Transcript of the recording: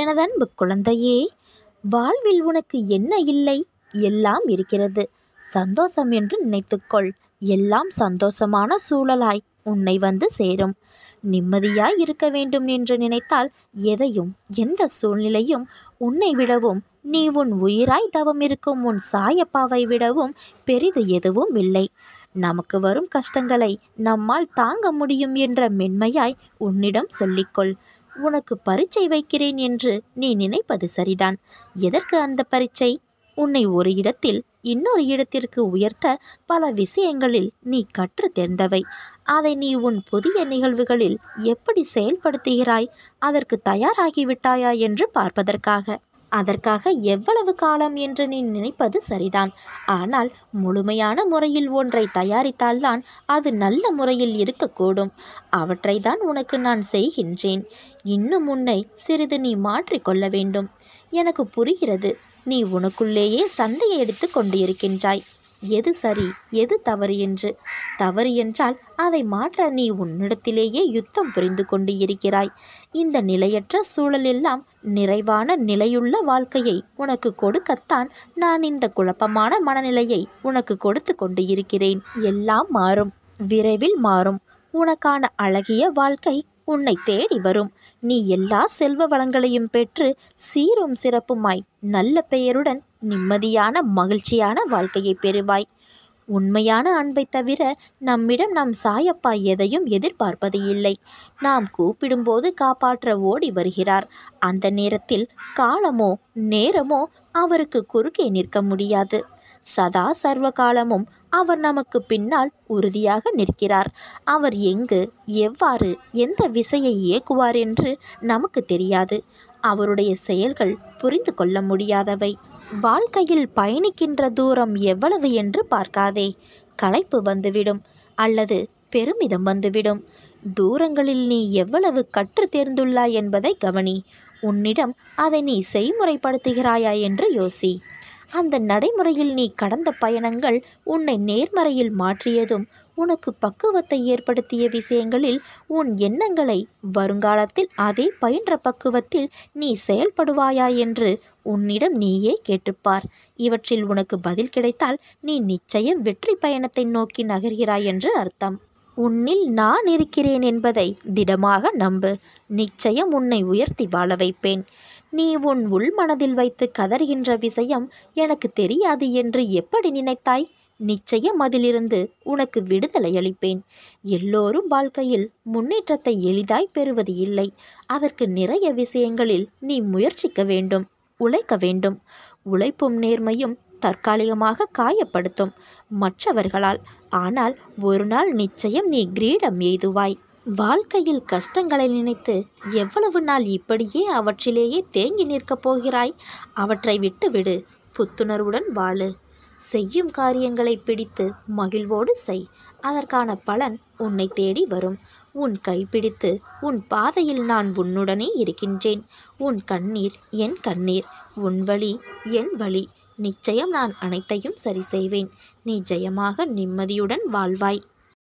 எனதன்பு குழந்தையே வாழ்வில் உனக்கு என்ன இல்லை எல்லாம் இருக்கிறது சந்தோஷம் என்று நினைத்துக்கொள் எல்லாம் சந்தோஷமான சூழலாய் உன்னை வந்து சேரும் நிம்மதியாய் இருக்க வேண்டும் என்று நினைத்தால் எதையும் எந்த சூழ்நிலையும் உன்னை விடவும் நீ உன் உயிராய் தவம் இருக்கும் உன் சாயப்பாவை விடவும் பெரிது எதுவும் இல்லை நமக்கு வரும் கஷ்டங்களை நம்மால் தாங்க முடியும் என்ற மென்மையாய் உன்னிடம் சொல்லிக்கொள் உனக்கு பரீட்சை வைக்கிறேன் என்று நீ நினைப்பது சரிதான் எதற்கு அந்த பரீட்சை உன்னை ஒரு இடத்தில் இன்னொரு இடத்திற்கு உயர்த்த பல விஷயங்களில் நீ கற்று தேர்ந்தவை அதை நீ உன் புதிய நிகழ்வுகளில் எப்படி செயல்படுத்துகிறாய் அதற்கு தயாராகிவிட்டாயா என்று பார்ப்பதற்காக அதற்காக எவ்வளவு காலம் என்று நீ நினைப்பது சரிதான் ஆனால் முழுமையான முறையில் ஒன்றை தயாரித்தால்தான் அது நல்ல முறையில் இருக்கக்கூடும் அவற்றை தான் உனக்கு நான் செய்கின்றேன் இன்னும் உன்னை சிறிது நீ மாற்றிக்கொள்ள வேண்டும் எனக்கு புரிகிறது நீ உனக்குள்ளேயே சண்டையை எடுத்து கொண்டிருக்கின்றாய் எது சரி எது தவறு என்று தவறு என்றால் அதை மாற்ற நீ உன்னிடத்திலேயே யுத்தம் புரிந்து கொண்டு இருக்கிறாய் இந்த நிலையற்ற சூழலெல்லாம் நிறைவான நிலையுள்ள வாழ்க்கையை உனக்கு கொடுக்கத்தான் நான் இந்த குழப்பமான மனநிலையை உனக்கு கொடுத்து கொண்டு இருக்கிறேன் எல்லாம் மாறும் விரைவில் மாறும் உனக்கான அழகிய வாழ்க்கை உன்னை தேடி வரும் நீ எல்லா செல்வ வளங்களையும் பெற்று சீரும் சிறப்புமாய் நல்ல பெயருடன் நிம்மதியான மகிழ்ச்சியான வாழ்க்கையை பெறுவாய் உண்மையான அன்பை தவிர நம்மிடம் நம் சாயப்பா எதையும் எதிர்பார்ப்பது இல்லை நாம் கூப்பிடும்போது காப்பாற்ற ஓடி வருகிறார் அந்த நேரத்தில் காலமோ நேரமோ அவருக்கு குறுக்கே நிற்க முடியாது சதா சர்வகாலமும் அவர் நமக்கு பின்னால் உறுதியாக நிற்கிறார் அவர் எங்கு எவ்வாறு எந்த விசையை இயக்குவார் என்று நமக்கு தெரியாது அவருடைய செயல்கள் புரிந்து கொள்ள முடியாதவை வாழ்க்கையில் பயணிக்கின்ற தூரம் எவ்வளவு என்று பார்க்காதே களைப்பு வந்துவிடும் அல்லது பெருமிதம் வந்துவிடும் தூரங்களில் நீ எவ்வளவு கற்று தேர்ந்துள்ளாய் என்பதை கவனி உன்னிடம் அதை நீ செய்முறைப்படுத்துகிறாயா என்று யோசி அந்த நடைமுறையில் நீ கடந்த பயணங்கள் உன்னை நேர்மறையில் மாற்றியதும் உனக்கு பக்குவத்தை ஏற்படுத்திய விஷயங்களில் உன் எண்ணங்களை வருங்காலத்தில் அதே பயின்ற பக்குவத்தில் நீ செயல்படுவாயா என்று உன்னிடம் நீயே கேட்டுப்பார் இவற்றில் உனக்கு பதில் கிடைத்தால் நீ நிச்சயம் வெற்றி பயணத்தை நோக்கி நகர்கிறாய் என்று அர்த்தம் உன்னில் நான் இருக்கிறேன் என்பதை திடமாக நம்பு நிச்சயம் உன்னை உயர்த்தி வாழ வைப்பேன் நீ உன் உள் மனதில் வைத்து கதறுகின்ற விஷயம் எனக்கு தெரியாது என்று எப்படி நினைத்தாய் நிச்சயம் அதிலிருந்து உனக்கு விடுதலை அளிப்பேன் எல்லோரும் வாழ்க்கையில் முன்னேற்றத்தை எளிதாய் பெறுவது இல்லை அதற்கு நிறைய விஷயங்களில் நீ முயற்சிக்க வேண்டும் உழைக்க வேண்டும் உழைப்பும் நேர்மையும் தற்காலிகமாக காயப்படுத்தும் மற்றவர்களால் ஆனால் ஒரு நாள் நிச்சயம் நீ கிரீடம் எய்துவாய் வாழ்க்கையில் கஷ்டங்களை நினைத்து எவ்வளவு நாள் இப்படியே அவற்றிலேயே தேங்கி நிற்கப் போகிறாய் அவற்றை விட்டுவிடு புத்துணர்வுடன் வாழு செய்யும் காரியங்களை பிடித்து மகிழ்வோடு செய் அதற்கான பலன் உன்னை தேடி வரும் உன் கைப்பிடித்து உன் பாதையில் நான் உன்னுடனே இருக்கின்றேன் உன் கண்ணீர் என் கண்ணீர் உன் வழி என் வழி நிச்சயம் நான் அனைத்தையும் சரி செய்வேன் நீ ஜெயமாக நிம்மதியுடன் வாழ்வாய்